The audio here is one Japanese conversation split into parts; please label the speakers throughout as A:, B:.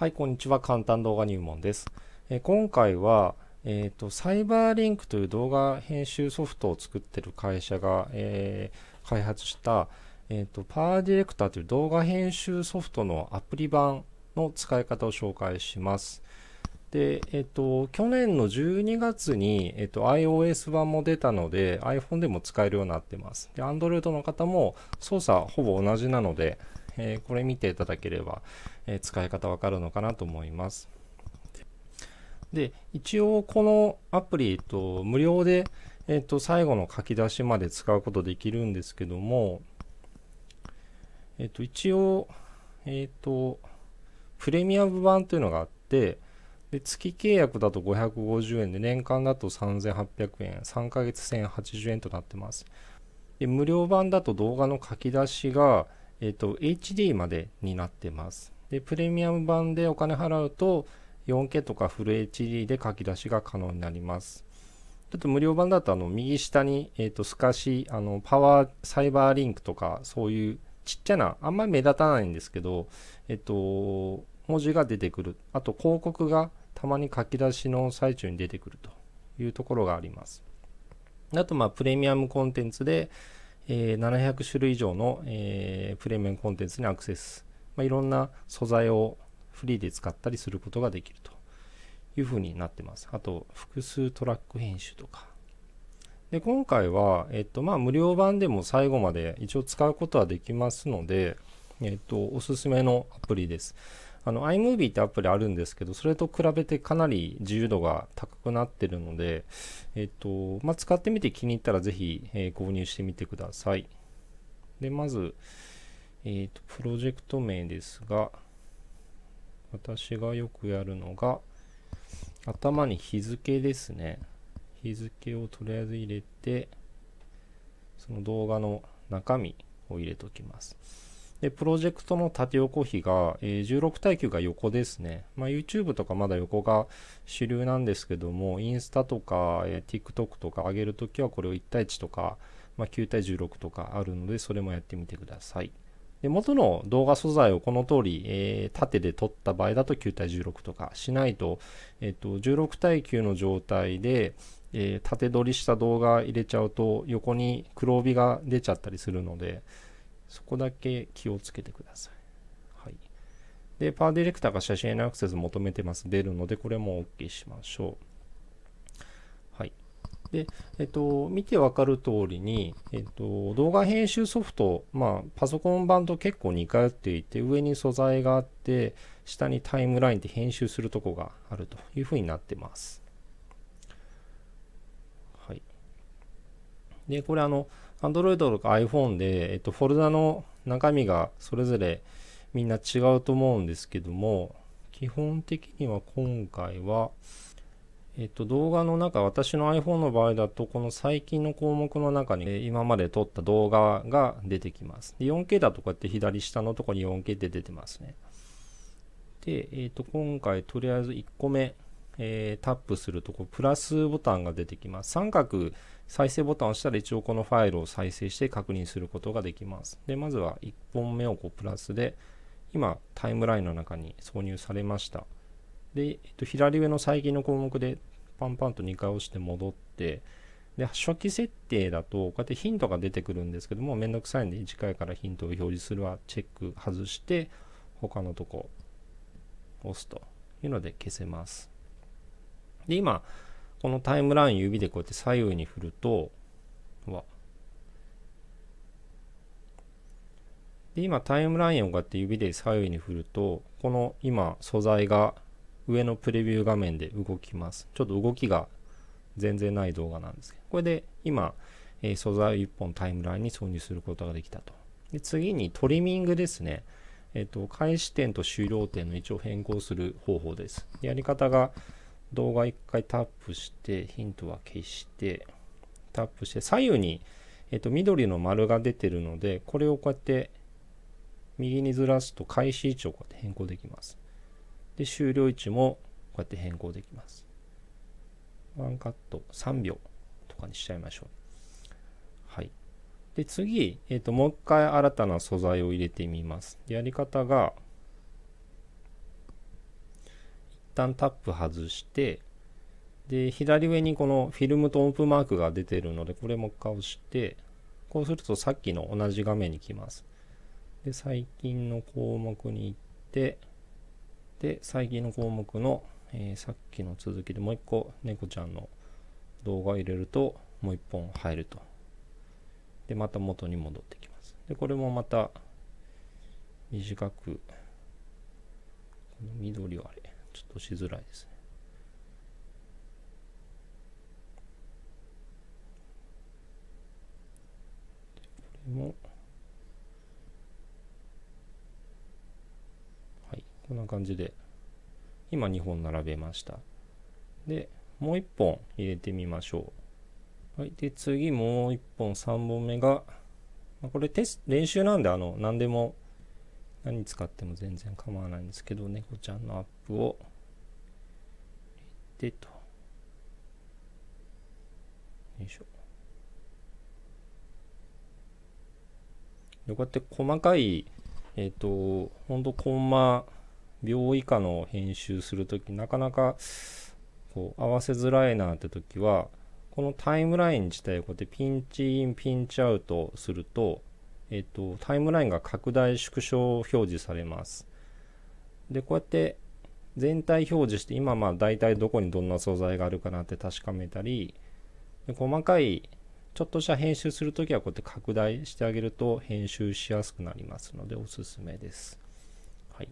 A: はい、こんにちは。簡単動画入門です。えー、今回は、えっ、ー、と、サイバーリンクという動画編集ソフトを作ってる会社が、えー、開発した、えっ、と、パワーディレクターという動画編集ソフトのアプリ版の使い方を紹介します。で、えっ、と、去年の12月に、えっ、と、iOS 版も出たので、iPhone でも使えるようになってます。で、Android の方も操作ほぼ同じなので、えー、これ見ていただければ、えー、使い方わかるのかなと思います。で、一応このアプリ、と、無料で、えっ、と、最後の書き出しまで使うことできるんですけども、えっ、と、一応、えっ、と、プレミアム版というのがあって、で月契約だと550円で年間だと3800円3ヶ月1080円となってますで無料版だと動画の書き出しが、えっ、ー、と、HD までになってます。で、プレミアム版でお金払うと、4K とかフル HD で書き出しが可能になります。ちょっと無料版だと、あの、右下に、えっ、ー、と、透かし、あの、パワー、サイバーリンクとか、そういうちっちゃな、あんまり目立たないんですけど、えっ、ー、と、文字が出てくる。あと、広告がたまに書き出しの最中に出てくるというところがあります。あと、まあ、プレミアムコンテンツで、えー、700種類以上の、えー、プレミアムコンテンツにアクセス、まあ、いろんな素材をフリーで使ったりすることができるというふうになってます。あと、複数トラック編集とか。で、今回は、えっと、まあ、無料版でも最後まで一応使うことはできますので、えっと、おすすめのアプリです。あの iMovie ってアプリあるんですけど、それと比べてかなり自由度が高くなってるので、えっと、まあ、使ってみて気に入ったらぜひ、えー、購入してみてください。で、まず、えっ、ー、と、プロジェクト名ですが、私がよくやるのが、頭に日付ですね。日付をとりあえず入れて、その動画の中身を入れときます。で、プロジェクトの縦横比が、えー、16対9が横ですね。まあ、YouTube とかまだ横が主流なんですけども、インスタとか、えー、TikTok とか上げるときはこれを1対1とか、まあ、9対16とかあるので、それもやってみてください。で元の動画素材をこの通り、えー、縦で撮った場合だと9対16とかしないと、えっ、と、16対9の状態で、えー、縦取りした動画入れちゃうと横に黒帯が出ちゃったりするので、そこだけ気をつけてください。はい。で、パーディレクターが写真へのアクセス求めてます。出るので、これも OK しましょう。はい。で、えっと、見てわかる通りに、えっと、動画編集ソフト、まあ、パソコン版と結構似通っていて、上に素材があって、下にタイムラインで編集するとこがあるというふうになってます。はい。で、これあの、Android とか iPhone で、えっと、フォルダの中身がそれぞれみんな違うと思うんですけども、基本的には今回は、えっと、動画の中、私の iPhone の場合だと、この最近の項目の中に、今まで撮った動画が出てきます。で 4K だとこうやって左下のところに 4K って出てますね。で、えっと、今回とりあえず1個目、えー、タップするとこうプラスボタンが出てきます。三角再生ボタンを押したら一応このファイルを再生して確認することができます。で、まずは1本目をこうプラスで、今タイムラインの中に挿入されました。で、えっと、左上の最近の項目でパンパンと2回押して戻って、で、初期設定だとこうやってヒントが出てくるんですけども、めんどくさいんで次回からヒントを表示するはチェック外して、他のとこ押すというので消せます。で、今、このタイムライン指でこうやって左右に振ると、で、今タイムラインをこうやって指で左右に振ると、この今素材が上のプレビュー画面で動きます。ちょっと動きが全然ない動画なんですけど、これで今、えー、素材を1本タイムラインに挿入することができたと。で、次にトリミングですね。えっ、ー、と、開始点と終了点の位置を変更する方法です。やり方が、動画1回タップして、ヒントは消して、タップして、左右に、えっと、緑の丸が出てるので、これをこうやって右にずらすと開始位置をこうやって変更できます。で、終了位置もこうやって変更できます。ワンカット3秒とかにしちゃいましょう。はい。で、次、えっ、ー、と、もう一回新たな素材を入れてみます。やり方が、旦タップ外してで左上にこのフィルムと音符マークが出てるのでこれも一回押してこうするとさっきの同じ画面に来ますで最近の項目に行ってで最近の項目の、えー、さっきの続きでもう一個猫ちゃんの動画を入れるともう一本入るとでまた元に戻ってきますでこれもまた短く緑はあれちょっとしづらいですね。これも、はい、こんな感じで、今2本並べました。で、もう1本入れてみましょう。はい、で、次もう1本、3本目が、これテス練習なんで、あの、何でも、何使っても全然構わないんですけど、猫ちゃんのアップをてと。よいしょ。でこうやって細かい、えっ、ー、と、ほんとコンマ秒以下の編集するとき、なかなかこう合わせづらいなってときは、このタイムライン自体をこうやってピンチイン、ピンチアウトすると、えっ、ー、と、タイムラインが拡大縮小表示されます。で、こうやって全体表示して今まあ大体どこにどんな素材があるかなって確かめたり細かいちょっとした編集するときはこうやって拡大してあげると編集しやすくなりますのでおすすめです。はい、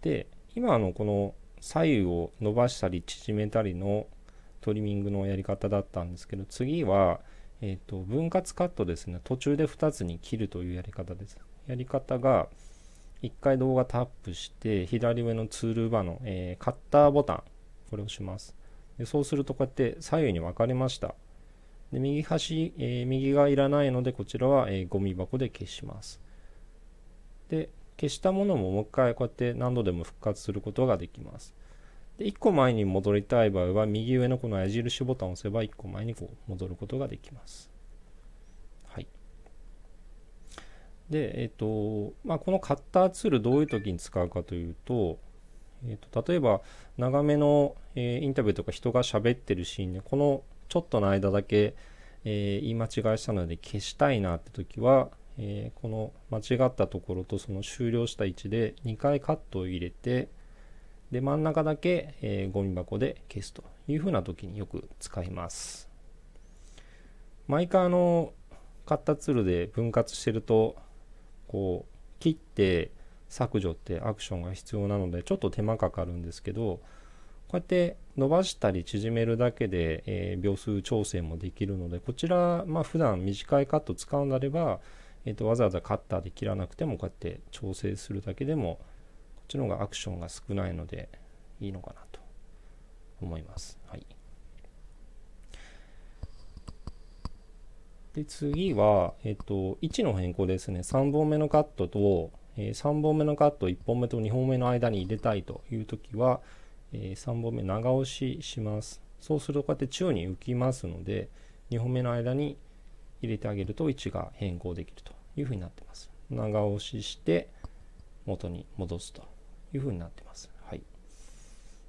A: で今のこの左右を伸ばしたり縮めたりのトリミングのやり方だったんですけど次は、えーと、と分割カットですね途中で2つに切るというやり方です。やり方が、一回動画タップして、左上のツールバーの、えー、カッターボタン、これを押します。でそうするとこうやって左右に分かれました。で右端、えー、右がいらないので、こちらは、えー、ゴミ箱で消します。で、消したものももう一回こうやって何度でも復活することができます。で、1個前に戻りたい場合は、右上のこの矢印ボタンを押せば1個前にこう戻ることができます。で、えっ、ー、とまあ、このカッターツールどういう時に使うかというと,、えーと、例えば長めの、えー、インタビューとか人が喋ってるシーンでこのちょっとの間だけ、えー、言い間違えしたので消したいなって時は、えこの間違ったところとその終了した位置で2回カットを入れてで真ん中だけ、えゴミ箱で消すというふうな時によく使います。毎回あのカッターツールで分割してるとこう切って削除ってアクションが必要なのでちょっと手間かかるんですけどこうやって伸ばしたり縮めるだけで、えー、秒数調整もできるのでこちらまあ普段短いカット使うあれば、えー、とわざわざカッターで切らなくてもこうやって調整するだけでもこっちの方がアクションが少ないのでいいのかなと思います。はいで次は、えっと、位置の変更ですね3本目のカットと、えー、3本目のカット1本目と2本目の間に入れたいという時は、えー、3本目長押ししますそうするとこうやって宙に浮きますので2本目の間に入れてあげると位置が変更できるというふうになってます長押しして元に戻すというふうになってます、はい、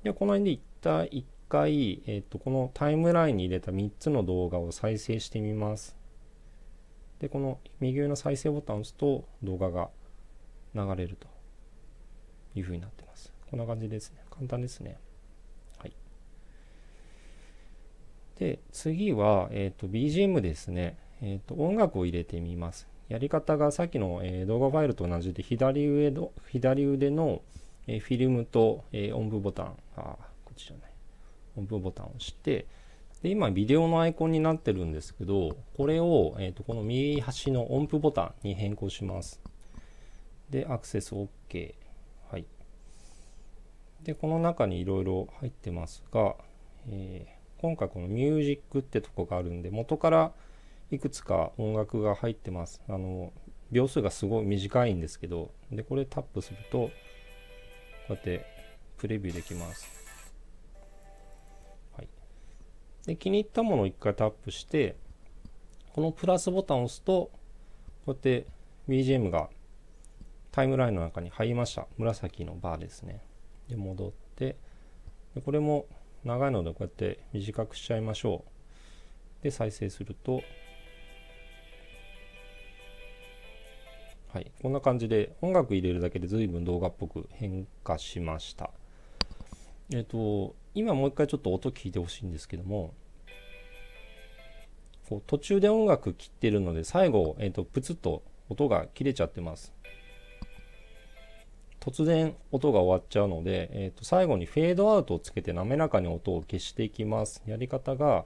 A: ではこの辺で一旦一回、えっとこのタイムラインに入れた3つの動画を再生してみますでこの右上の再生ボタンを押すと動画が流れるというふうになってますこんな感じですね簡単ですねはいで次は、えーと、BGM ですね、えーと、と音楽を入れてみますやり方がさっきの、えー、動画ファイルと同じで左上の左腕の、えー、フィルムと、えー、音符ボタンあこっちじゃない音符ボタンを押してで、今、ビデオのアイコンになってるんですけど、これを、えっ、ー、と、この右端の音符ボタンに変更します。で、アクセス OK。はい。で、この中にいろいろ入ってますが、えー、今回このミュージックってとこがあるんで、元からいくつか音楽が入ってます。あの、秒数がすごい短いんですけど、で、これタップすると、こうやってプレビューできます。で気に入ったものを1回タップしてこのプラスボタンを押すとこうやって BGM がタイムラインの中に入りました紫のバーですねで戻ってでこれも長いのでこうやって短くしちゃいましょうで再生するとはい、こんな感じで音楽入れるだけで随分動画っぽく変化しました。えっ、と、今もう一回ちょっと音聞いてほしいんですけどもこう途中で音楽切ってるので最後、えーと、プツッと音が切れちゃってます突然音が終わっちゃうので、えー、と最後にフェードアウトをつけて滑らかに音を消していきますやり方が、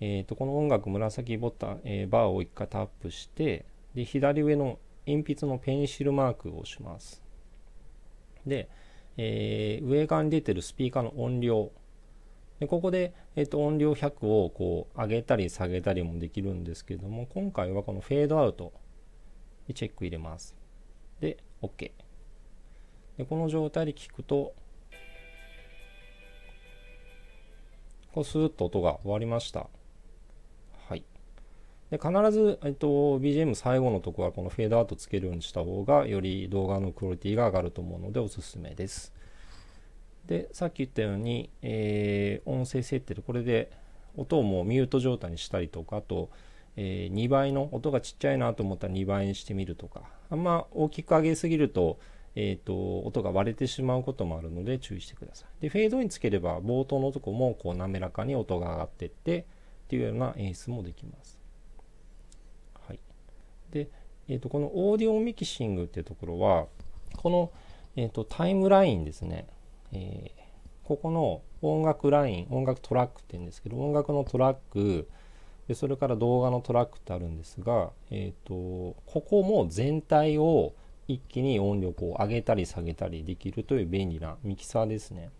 A: えーと、この音楽紫ボタン、えー、バーを一回タップしてで左上の鉛筆のペンシルマークをしますで、えー、上側に出てるスピーカーの音量でここで、えー、と音量100をこう上げたり下げたりもできるんですけども今回はこのフェードアウトにチェック入れますで OK でこの状態で聞くとこうスーッと音が終わりましたで必ず、えっと、BGM 最後のとこはこのフェードアウトつけるようにした方がより動画のクオリティが上がると思うのでおすすめです。で、さっき言ったように、えー、音声設定でこれで音をもうミュート状態にしたりとか、あと、えー、2倍の音がちっちゃいなと思ったら2倍にしてみるとか、あんま大きく上げすぎると、えーと、と音が割れてしまうこともあるので注意してください。で、フェードインつければ冒頭のとこもこう滑らかに音が上がってってっていうような演出もできます。で、えー、とこのオーディオミキシングっていうところはこの、えー、とタイムラインですね、えー、ここの音楽ライン音楽トラックって言うんですけど音楽のトラックでそれから動画のトラックってあるんですが、えーと、ここも全体を一気に音力を上げたり下げたりできるという便利なミキサーですね。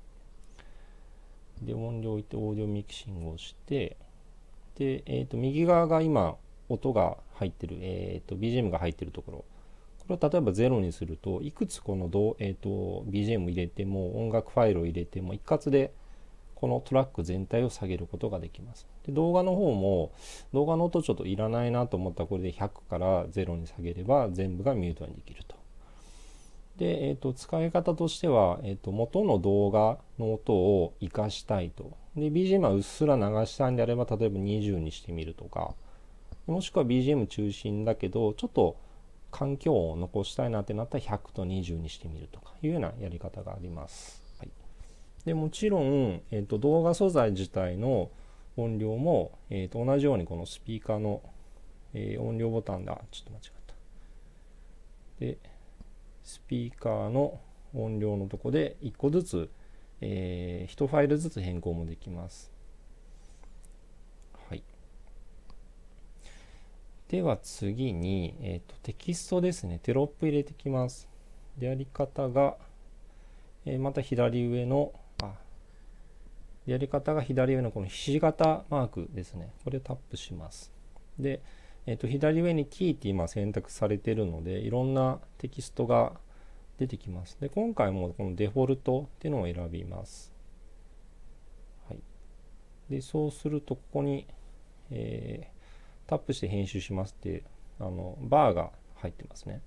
A: で音量を置いてオーディオミキシングをしてで、えーと右側が今音が入ってる、えーと、BGM が入ってるところこれを例えば0にするといくつこのど、えーと、BGM 入れても音楽ファイルを入れても一括でこのトラック全体を下げることができますで動画の方も動画の音ちょっといらないなと思ったらこれで100から0に下げれば全部がミュートにできるとで、えーと、使い方としては、えーと、と元の動画の音を活かしたいとで BGM はうっすら流したいんであれば例えば20にしてみるとかもしくは BGM 中心だけどちょっと環境を残したいなってなったら100と20にしてみるとかいうようなやり方があります。はい、でもちろん、えっと、動画素材自体の音量も、えっと、と同じようにこのスピーカーの、えー、音量ボタンだちょっと間違ったでスピーカーの音量のとこで1個ずつ、えー、1ファイルずつ変更もできますでは次に、えーと、テキストですね、テロップ入れてきます。で、やり方が、えー、また左上の、あ、やり方が左上のこのひし形マークですね。これをタップします。で、えーと、左上にキーって今選択されてるので、いろんなテキストが出てきます。で、今回もこのデフォルトっていうのを選びます。はい。で、そうすると、ここに、えータップして編集しますってあのバーが入ってますね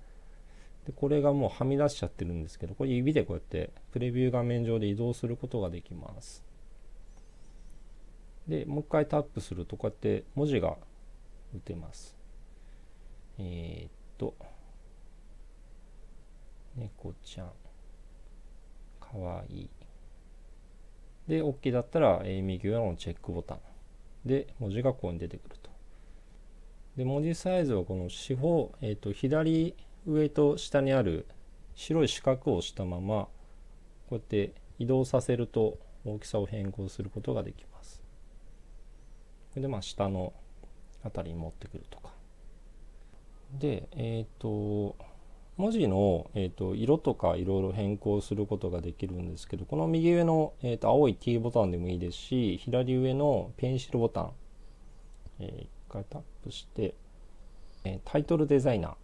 A: でこれがもうはみ出しちゃってるんですけどこれ指でこうやってプレビュー画面上で移動することができますでもう一回タップするとこうやって文字が打てますえー、っと猫ちゃんかわいいで OK だったら、ー、右側のチェックボタンで文字がここに出てくるとで文字サイズはこの四方、えー、と左上と下にある白い四角をしたままこうやって移動させると大きさを変更することができます。でまあ下の辺りに持ってくるとか。でえっ、ー、と文字の、えーと、色とかいろいろ変更することができるんですけどこの右上の、えーと、と青い T ボタンでもいいですし左上のペンシルボタン、えー回タップして、えタイトルデザイナー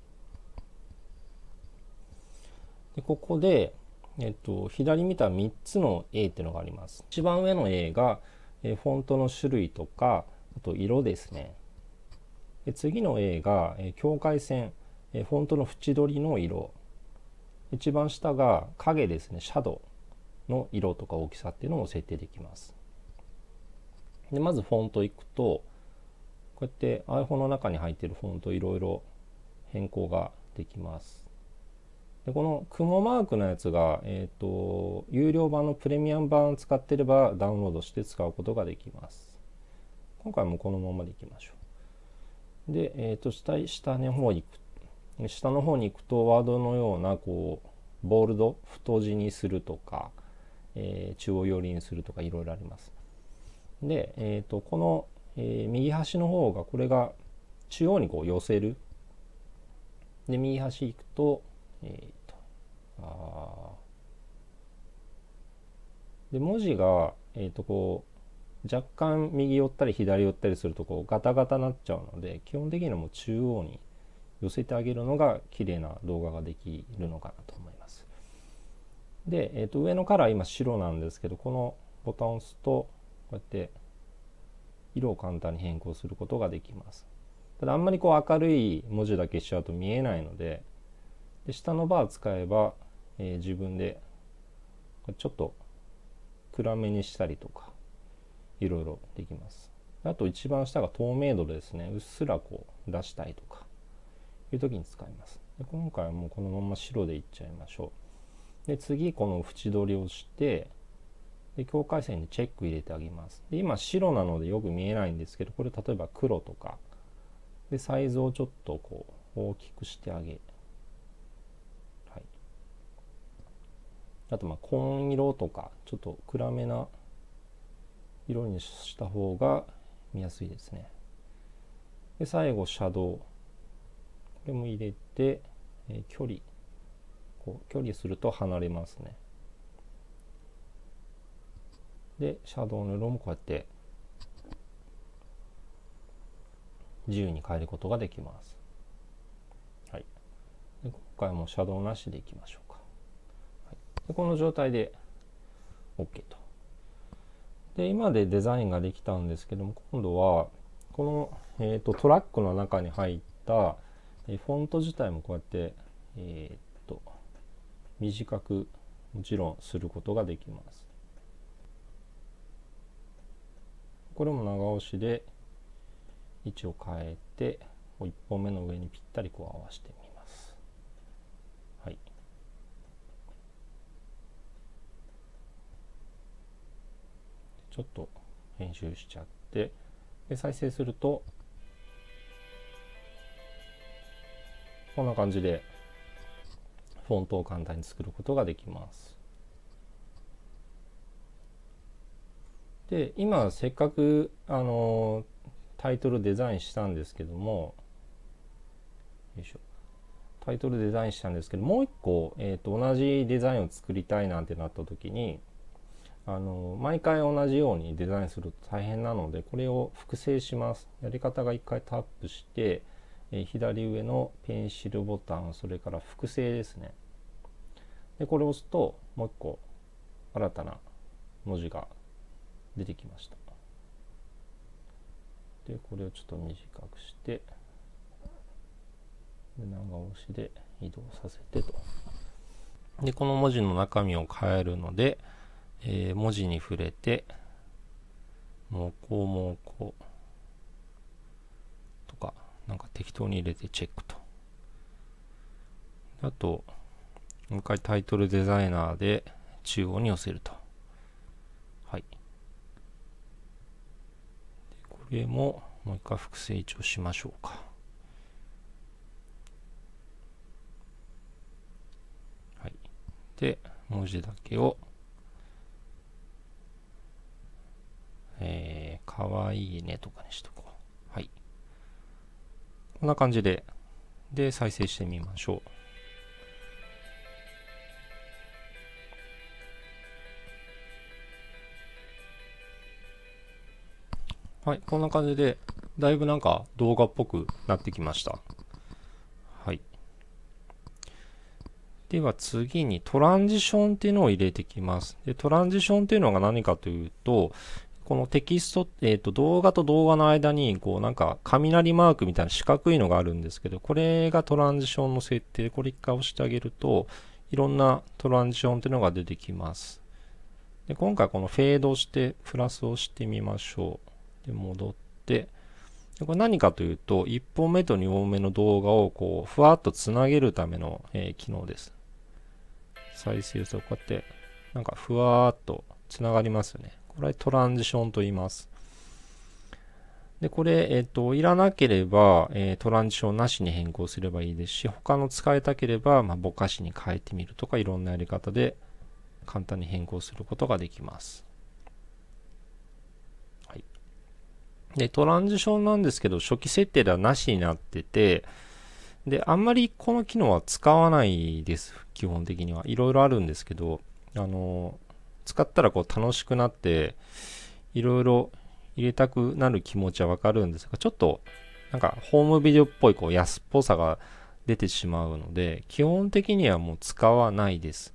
A: でここで、えっと、左見た3つの A っていうのがあります。一番上の A が、えフォントの種類とか、あと色ですね。で次の A が、え境界線、えフォントの縁取りの色。一番下が影ですね、シャドウの色とか大きさっていうのを設定できます。でまずフォント行くと、こうやって iPhone の中に入ってるフォントいろいろ変更ができます。でこの雲マークのやつが、えーと、有料版のプレミアム版使ってればダウンロードして使うことができます。今回もこのままでいきましょう。で、えーと、下下の方に行く下の方に行くとワードのようなこうボールド太字にするとか、えー、中央寄りにするとかいろいろあります。で、えーとこのえー、右端の方がこれが中央にこう寄せるで右端行くと,、えーと、で文字が、えー、とこう若干右寄ったり左寄ったりするとこうガタガタなっちゃうので基本的にはもう中央に寄せてあげるのが綺麗な動画ができるのかなと思います。で、えー、と上のカラー今白なんですけどこのボタンを押すとこうやって色を簡単に変更することができますただあんまりこう明るい文字だけしちゃうと見えないのでで下のバー使えば、えー、自分でちょっと暗めにしたりとかいろいろできますあと一番下が透明度ですねうっすらこう出したいとかいう時に使いますで今回はもうこのまま白でいっちゃいましょうで次この縁取りをしてで境界線にチェック入れてあげますで今白なのでよく見えないんですけどこれ例えば黒とかでサイズをちょっとこう大きくしてあげ、はい、あとまあ紺色とかちょっと暗めな色にした方が見やすいですねで最後シャドウこれも入れて、えー、距離こう距離すると離れますねでシャドウの色もこうやって自由に変えることができます。はい、で今回もシャドウなしでいきましょうか。はい、でこの状態で OK と。で今でデザインができたんですけども今度はこの、えーと、トラックの中に入ったフォント自体もこうやって、えー、っと短くもちろんすることができます。これも長押しで位置を変えて1本目の上にぴったりこう合わせてみます。はい、ちょっと編集しちゃってで再生するとこんな感じでフォントを簡単に作ることができます。で今せっかくあのタイトルデザインしたんですけどもよいしょタイトルデザインしたんですけどもう一個、えーと、同じデザインを作りたいなんてなった時にあの毎回同じようにデザインすると大変なのでこれを複製しますやり方が1回タップして、えー、左上のペンシルボタンそれから複製ですねでこれを押すともう一個新たな文字が出てきましたでこれをちょっと短くしてで長押しで移動させてとでこの文字の中身を変えるので、えー、文字に触れてもこもことかなんか適当に入れてチェックとあともう一回タイトルデザイナーで中央に寄せるとれももう一回複製一応しましょうか。はい。で、文字だけを、えー、かわいいねとかにしとこう。はい。こんな感じで、で、再生してみましょう。はい、こんな感じで、だいぶなんか動画っぽくなってきました。はい。では次にトランジションっていうのを入れてきます。でトランジションっていうのが何かというと、このテキスト、えっ、ー、と、動画と動画の間に、こう、なんか、雷マークみたいな四角いのがあるんですけど、これがトランジションの設定。これ一回押してあげると、いろんなトランジションっていうのが出てきます。で今回このフェードして、プラスをしてみましょう。で、戻って、これ何かというと、1本目と2本目の動画をこう、ふわっとつなげるための、えー、機能です。再生するとこうやって、なんかふわっとつながりますよね。これトランジションと言います。で、これ、えっ、ー、と、いらなければ、えー、トランジションなしに変更すればいいですし、他の使いたければ、まあ、ぼかしに変えてみるとか、いろんなやり方で簡単に変更することができます。で、トランジションなんですけど、初期設定ではなしになってて、で、あんまりこの機能は使わないです。基本的には。いろいろあるんですけど、あの、使ったらこう楽しくなって、いろいろ入れたくなる気持ちはわかるんですが、ちょっと、なんかホームビデオっぽいこう安っぽさが出てしまうので、基本的にはもう使わないです。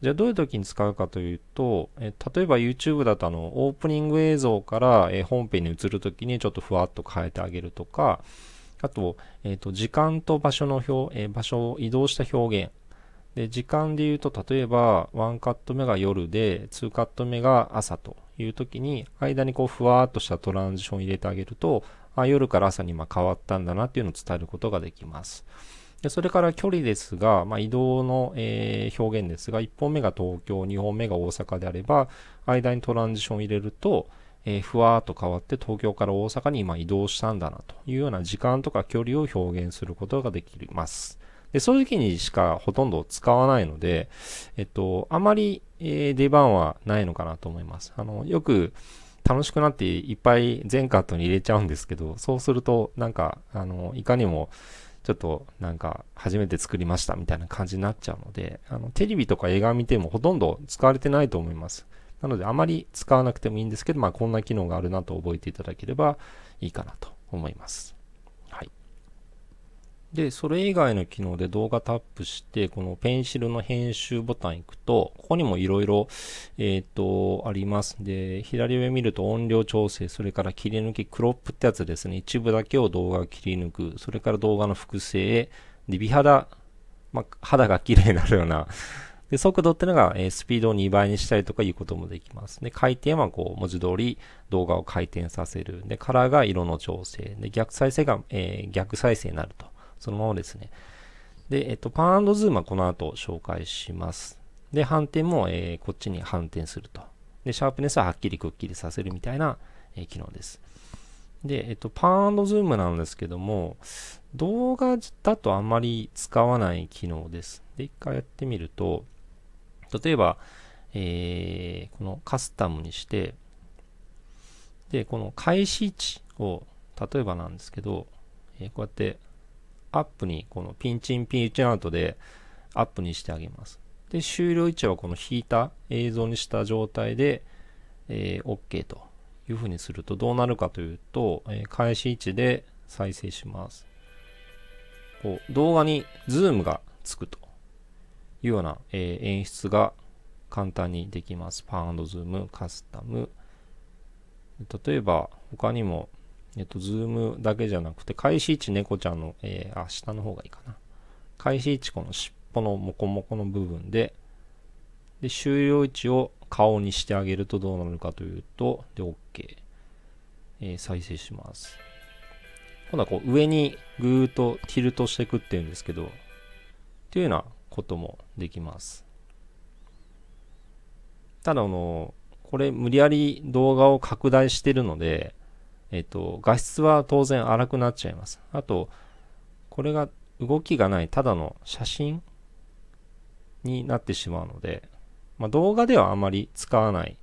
A: じゃあどういう時に使うかというと、え例えば YouTube だとあのオープニング映像から、え本編に移る時にちょっとふわっと変えてあげるとか、あと、えっ、ー、と、時間と場所の表、えー、場所を移動した表現。で、時間で言うと、例えば、1カット目が夜で、2カット目が朝という時に、間にこう、ふわっとしたトランジションを入れてあげると、あ、夜から朝に今変わったんだなっていうのを伝えることができます。でそれから距離ですが、まあ、移動の、えー、表現ですが、1本目が東京、2本目が大阪であれば、間にトランジションを入れると、えー、ふわーっと変わって東京から大阪に今移動したんだなというような時間とか距離を表現することができます。で、そういう時にしかほとんど使わないので、えっと、あまり、えー、出番はないのかなと思います。あの、よく楽しくなっていっぱい全カットに入れちゃうんですけど、そうするとなんか、あの、いかにも、ちょっとなんか初めて作りましたみたいな感じになっちゃうので、あのテレビとか映画見てもほとんど使われてないと思います。なのであまり使わなくてもいいんですけど、まあこんな機能があるなと覚えていただければいいかなと思います。はい。で、それ以外の機能で動画タップして、このペンシルの編集ボタン行くと、ここにもいろいろ、えっ、ー、と、あります。で、左上見ると音量調整、それから切り抜き、クロップってやつですね。一部だけを動画切り抜く。それから動画の複製。で、美肌、まあ、肌が綺麗になるような。で、速度ってのが、えー、スピードを2倍にしたりとかいうこともできます。で、回転はこう、文字通り動画を回転させる。で、カラーが色の調整。で、逆再生が、えー、逆再生になると。そのままですね。で、えっと、パンズームはこの後紹介します。で、反転も、えー、こっちに反転すると。で、シャープネスははっきりくっきりさせるみたいな、えー、機能です。で、えっと、パンズームなんですけども、動画だとあんまり使わない機能です。で、一回やってみると、例えば、えー、このカスタムにして、で、この開始値を、例えばなんですけど、えー、こうやってアップに、このピンチインピンチアウトでアップにしてあげます。で、終了位置はこの引いた映像にした状態で、えー、OK というふうにするとどうなるかというと、えー、開始位置で再生します。こう動画にズームがつくというような、えー、演出が簡単にできます。パンズーム、カスタム。例えば他にもえっと、ズームだけじゃなくて、開始位置猫ちゃんの、えー、あ、下の方がいいかな。開始位置この尻尾のモコモコの部分で、で、終了位置を顔にしてあげるとどうなるかというと、で、OK。えー、再生します。今度はこう上にぐーっとティルトしていくっていうんですけど、っていうようなこともできます。ただ、あの、これ無理やり動画を拡大してるので、えっと、画質は当然荒くなっちゃいます。あと、これが動きがないただの写真になってしまうので、まあ、動画ではあまり使わない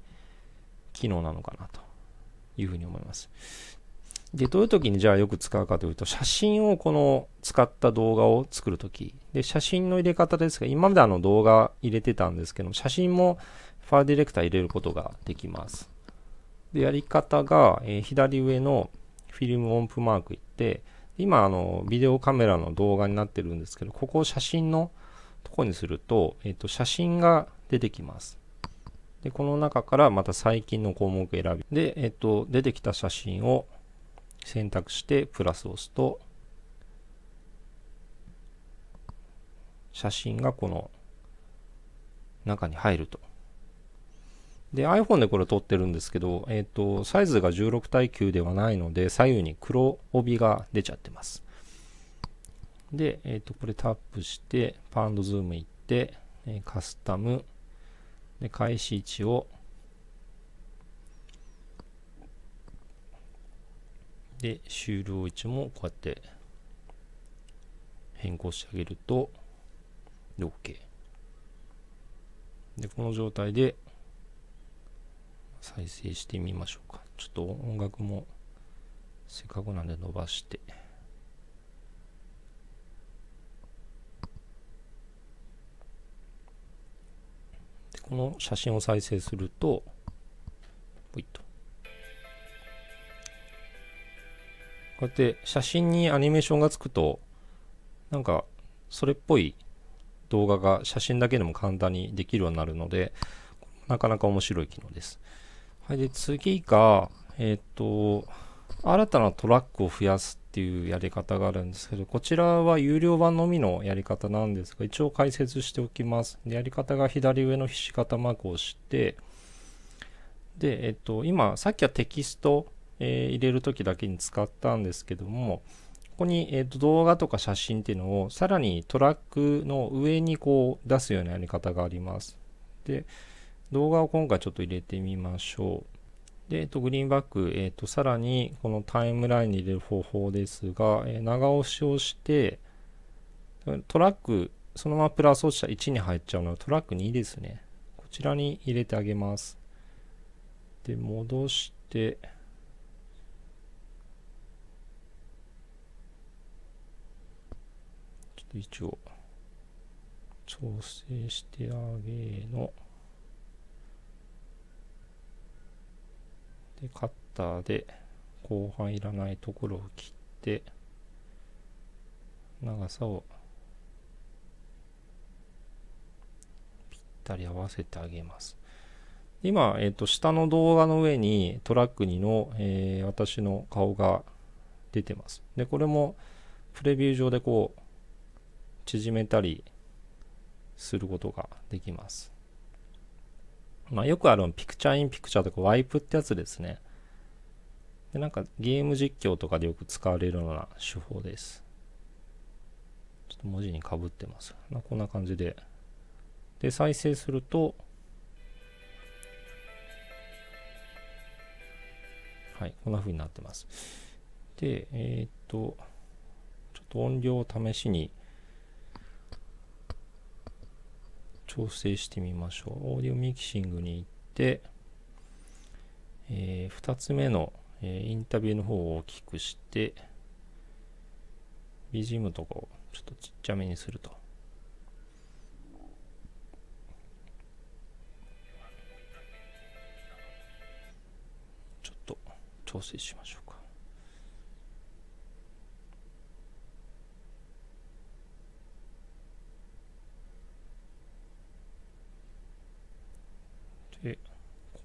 A: 機能なのかなというふうに思います。で、どういう時にじゃあよく使うかというと、写真をこの使った動画を作るとき、で、写真の入れ方ですが、今まであの動画入れてたんですけども、写真もファーディレクター入れることができます。で、やり方が、えー、左上のフィルム音符マーク行って、今、あの、ビデオカメラの動画になってるんですけど、ここを写真のとこにすると、えっ、ー、と、写真が出てきます。で、この中からまた最近の項目選び、で、えっ、ー、と、出てきた写真を選択して、プラスを押すと、写真がこの中に入るとで、iPhone でこれ撮ってるんですけど、えっ、ー、と、サイズが16対9ではないので、左右に黒帯が出ちゃってます。で、えっ、ー、と、これタップして、パンドズーム行って、えカスタム、で、開始位置を、で、終了位置もこうやって変更してあげると、で、OK。で、この状態で、再生してみましょうか。ちょっと音楽もせっかくなんで伸ばして。この写真を再生すると、ポイッと。こうやって写真にアニメーションがつくと、なんかそれっぽい動画が写真だけでも簡単にできるようになるので、なかなか面白い機能です。はい、で次が、えっ、ー、と、新たなトラックを増やすっていうやり方があるんですけど、こちらは有料版のみのやり方なんですが、一応解説しておきます。でやり方が左上のひし形マークを押して、で、えっ、ー、と、今、さっきはテキスト、えー、入れるときだけに使ったんですけども、ここに、えー、と動画とか写真っていうのをさらにトラックの上にこう出すようなやり方があります。で、動画を今回ちょっと入れてみましょう。で、えっと、グリーンバック、えっと、さらにこのタイムラインに入れる方法ですが、えー、長押しをして、トラック、そのままプラスをした1に入っちゃうのはトラック2ですね。こちらに入れてあげます。で、戻して、ちょっと一応、調整してあげの。でカッターで後半いらないところを切って長さをぴったり合わせてあげます今、えー、と下の動画の上にトラック2の、えー、私の顔が出てますでこれもプレビュー上でこう縮めたりすることができますまあ、よくあるピクチャーインピクチャーとかワイプってやつですね。で、なんかゲーム実況とかでよく使われるような手法です。ちょっと文字にかぶってます。まあ、こんな感じで。で、再生すると、はい、こんな風になってます。で、えー、っと、ちょっと音量を試しに、調整してみましょう。オーディオミキシングに行って、えー、2つ目の、えー、インタビューの方を大きくして、BGM とかをちょっとちっちゃめにすると。ちょっと調整しましょう。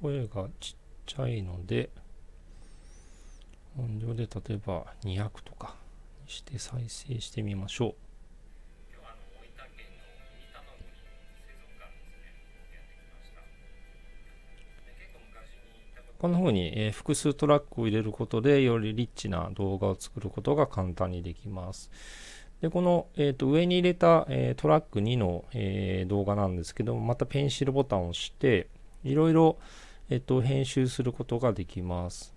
A: 声がちっちゃいので、音量で例えば200とかにして再生してみましょう。こんな風に、えー、複数トラックを入れることでよりリッチな動画を作ることが簡単にできます。で、この、えーと、と上に入れた、えー、トラック2の、えー、動画なんですけども、またペンシルボタンを押して、いろいろ、えっと、編集することができます。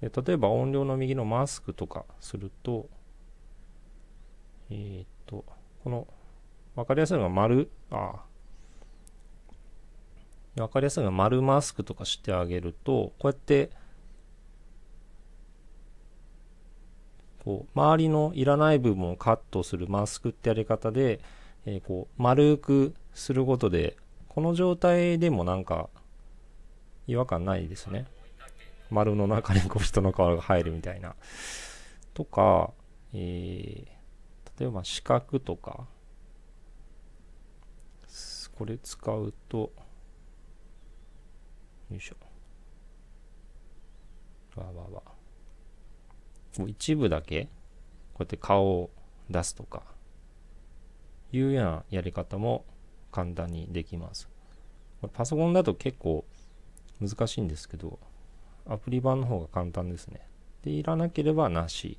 A: 例えば音量の右のマスクとかすると、えー、っと、この、わかりやすいのが丸、ああ。わかりやすいのが丸マスクとかしてあげると、こうやって、こう、周りのいらない部分をカットするマスクってやり方で、えー、こう、丸くすることで、この状態でもなんか、違和感ないですね。丸の中にこう人の顔が入るみたいな。とか、えー、例えば四角とか、これ使うと、よいしょ。わわわ。もう一部だけ、こうやって顔を出すとか、いうようなやり方も簡単にできます。パソコンだと結構難しいんですけど、アプリ版の方が簡単ですね。で、いらなければなし。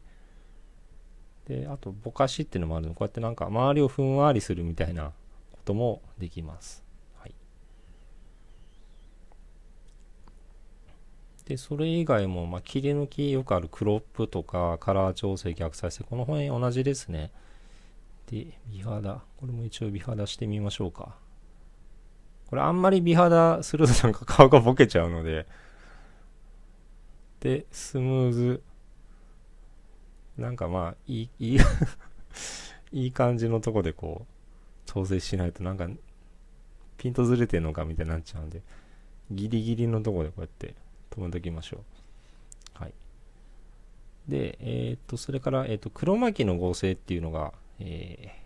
A: で、あと、ぼかしっていうのもあるので、こうやってなんか周りをふんわりするみたいなこともできます。はい。で、それ以外も、まあ、切り抜き、よくあるクロップとか、カラー調整、逆再生、この辺同じですね。で、美肌。これも一応美肌してみましょうか。これあんまり美肌するとなんか顔がボケちゃうので、で、スムーズ、なんかまあ、いい、いい いい感じのとこでこう、調整しないとなんか、ピントずれてんのかみたいになっちゃうんで、ギリギリのとこでこうやって止めときましょう。はい。で、えっ、と、それから、えっ、と、黒巻きの合成っていうのが、え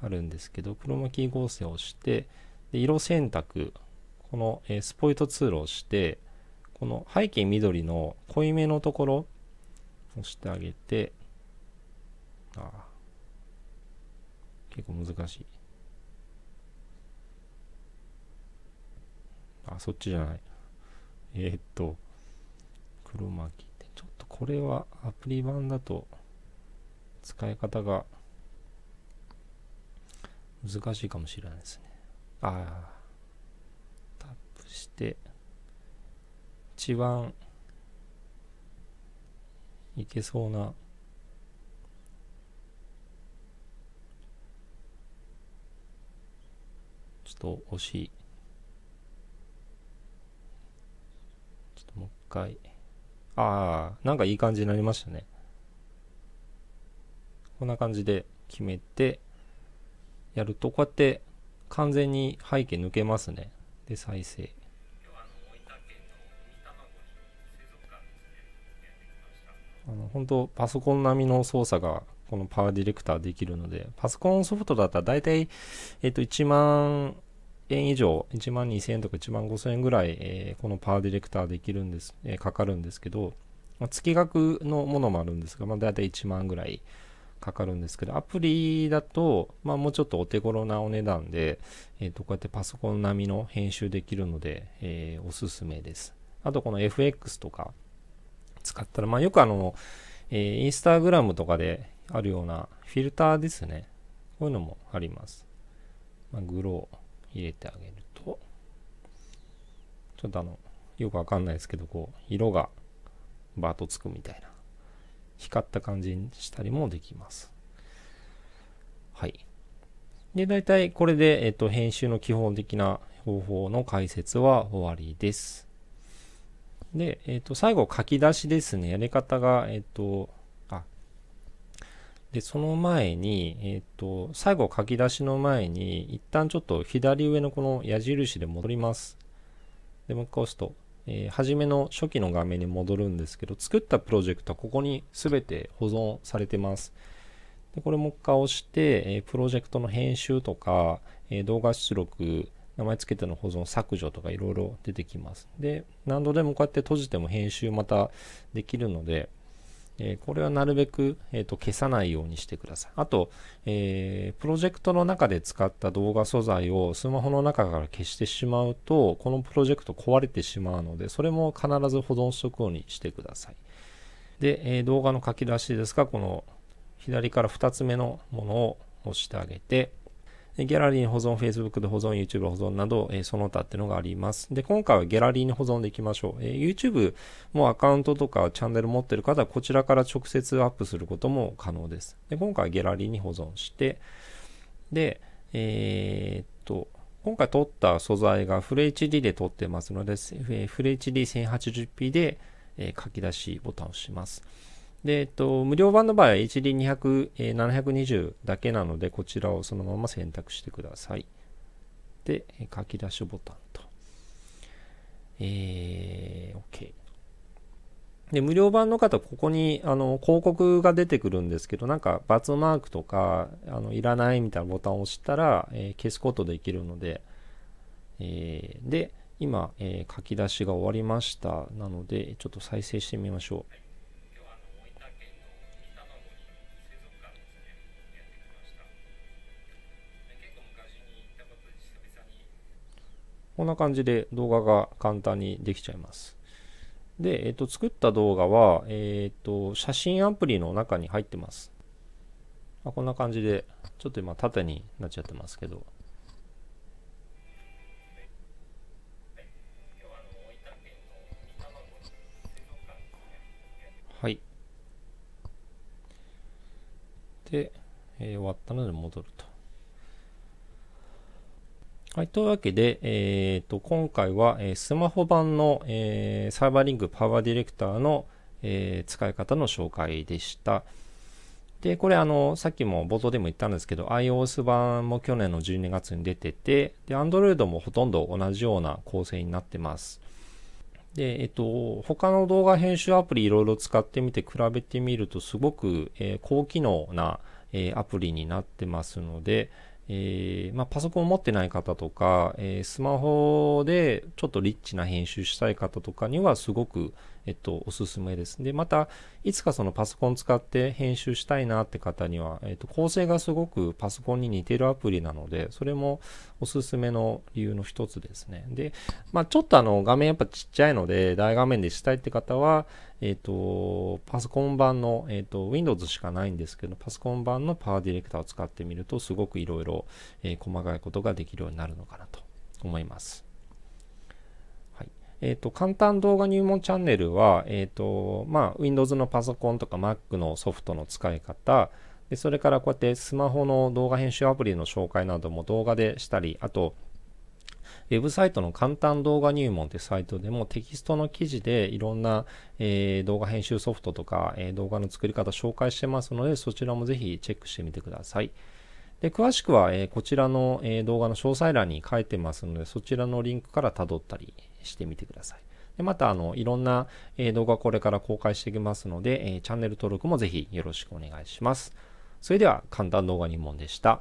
A: ー、あるんですけど、黒巻き合成をして、で色選択この、えー、スポイトツールを押してこの背景緑の濃いめのところ押してあげてあ結構難しいあそっちじゃないえー、っと黒巻きってちょっとこれはアプリ版だと使い方が難しいかもしれないですねあタップして一番いけそうなちょっと惜しいちょっともう一回ああなんかいい感じになりましたねこんな感じで決めてやるとこうやって完全に背景抜けますね。で、再生。あの本当パソコン並みの操作がこのパワーディレクターできるので、パソコンソフトだったら大体、えっと、1万円以上、1万2000円とか1万5000円ぐらい、えー、このパワーディレクターできるんです、えー、かかるんですけど、まあ、月額のものもあるんですが、まあ、大体1万ぐらい、かかるんですけど、アプリだと、まあ、もうちょっとお手頃なお値段で、えっ、ー、と、こうやってパソコン並みの編集できるので、えー、おすすめです。あと、この FX とか使ったら、まあ、よくあの、えー、インスタグラムとかであるようなフィルターですね。こういうのもあります。まあ、グロー入れてあげると、ちょっとあの、よくわかんないですけど、こう、色がバーッとつくみたいな。光った感じにしたりもできます。はい。で、大体これで、えっと、編集の基本的な方法の解説は終わりです。で、えっと、最後書き出しですね。やり方が、えっと、あ、で、その前に、えっと、最後書き出しの前に、一旦ちょっと左上のこの矢印で戻ります。で、もう一回押すと、えー、初めの初期の画面に戻るんですけど、作ったプロジェクトはここに全て保存されてます。でこれもう一回押して、えー、プロジェクトの編集とか、えー、動画出力、名前付けての保存、削除とかいろいろ出てきます。で、何度でもこうやって閉じても編集またできるので、えこれはなるべく、えーと、と消さないようにしてください。あと、えー、プロジェクトの中で使った動画素材をスマホの中から消してしまうと、このプロジェクト壊れてしまうので、それも必ず保存しておくようにしてください。で、えー、動画の書き出しですが、この左から2つ目のものを押してあげて、ギャラリーに保存、Facebook で保存、YouTube 保存など、えー、その他っていうのがあります。で、今回はギャラリーに保存でいきましょう。えー、YouTube もアカウントとかチャンネル持ってる方はこちらから直接アップすることも可能です。で、今回はギャラリーに保存して、で、えー、っと、今回撮った素材がフル HD で撮ってますので、フル HD1080p で、え書き出しボタンを押します。で、えっと、無料版の場合は HD200、えー、720だけなので、こちらをそのまま選択してください。で、書き出しボタンと。えー、OK。で、無料版の方、ここに、あの、広告が出てくるんですけど、なんか、バツマークとか、あの、いらないみたいなボタンを押したら、えー、消すことできるので、えー、で、今、えー、書き出しが終わりました。なので、ちょっと再生してみましょう。こんな感じで動画が簡単にできちゃいます。で、えっと、作った動画は、えっと、写真アプリの中に入ってます。まあ、こんな感じで、ちょっと今縦になっちゃってますけど。はい。で、えー、終わったので戻ると。はい。というわけで、えっ、ー、と、今回は、えー、スマホ版の、えー、サーバーリングパワーディレクターの、え使い方の紹介でした。で、これ、あの、さっきも冒頭でも言ったんですけど、iOS 版も去年の12月に出てて、で、Android もほとんど同じような構成になってます。で、えっと、他の動画編集アプリいろいろ使ってみて比べてみると、すごく、え高機能な、えアプリになってますので、えー、まあ、パソコンを持ってない方とか、えー、スマホでちょっとリッチな編集したい方とかにはすごく、えっと、おすすめです。で、また、いつかそのパソコン使って編集したいなって方には、えっと、構成がすごくパソコンに似てるアプリなので、それもおすすめの理由の一つですね。で、まあ、ちょっとあの、画面やっぱちっちゃいので、大画面でしたいって方は、えっ、ー、と、パソコン版の、えっ、ー、と、Windows しかないんですけど、パソコン版の Power Director を使ってみると、すごくいろいろ細かいことができるようになるのかなと思います。えっ、ー、と、簡単動画入門チャンネルは、えっ、と、まあ、Windows のパソコンとか Mac のソフトの使い方、でそれからこうやってスマホの動画編集アプリの紹介なども動画でしたり、あと、ウェブサイトの簡単動画入門ってサイトでもテキストの記事でいろんな、えー、動画編集ソフトとか、えー、動画の作り方紹介してますので、そちらもぜひチェックしてみてください。で詳しくは、えー、こちらの、え動画の詳細欄に書いてますので、そちらのリンクから辿ったりしてみてください。でまた、あの、いろんな、え動画これから公開していきますので、えチャンネル登録もぜひよろしくお願いします。それでは、簡単動画入門でした。